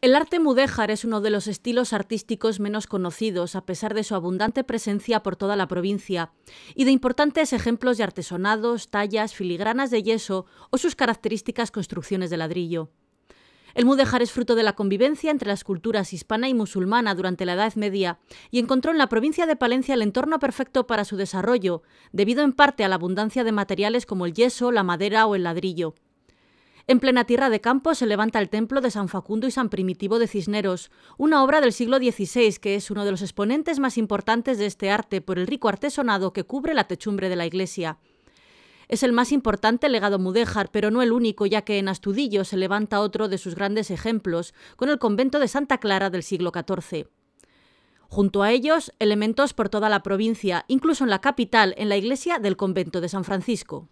El arte mudéjar es uno de los estilos artísticos menos conocidos, a pesar de su abundante presencia por toda la provincia, y de importantes ejemplos de artesonados, tallas, filigranas de yeso o sus características construcciones de ladrillo. El mudéjar es fruto de la convivencia entre las culturas hispana y musulmana durante la Edad Media y encontró en la provincia de Palencia el entorno perfecto para su desarrollo, debido en parte a la abundancia de materiales como el yeso, la madera o el ladrillo. En plena tierra de campo se levanta el templo de San Facundo y San Primitivo de Cisneros, una obra del siglo XVI que es uno de los exponentes más importantes de este arte por el rico artesonado que cubre la techumbre de la iglesia. Es el más importante legado mudéjar, pero no el único, ya que en Astudillo se levanta otro de sus grandes ejemplos, con el convento de Santa Clara del siglo XIV. Junto a ellos, elementos por toda la provincia, incluso en la capital, en la iglesia del convento de San Francisco.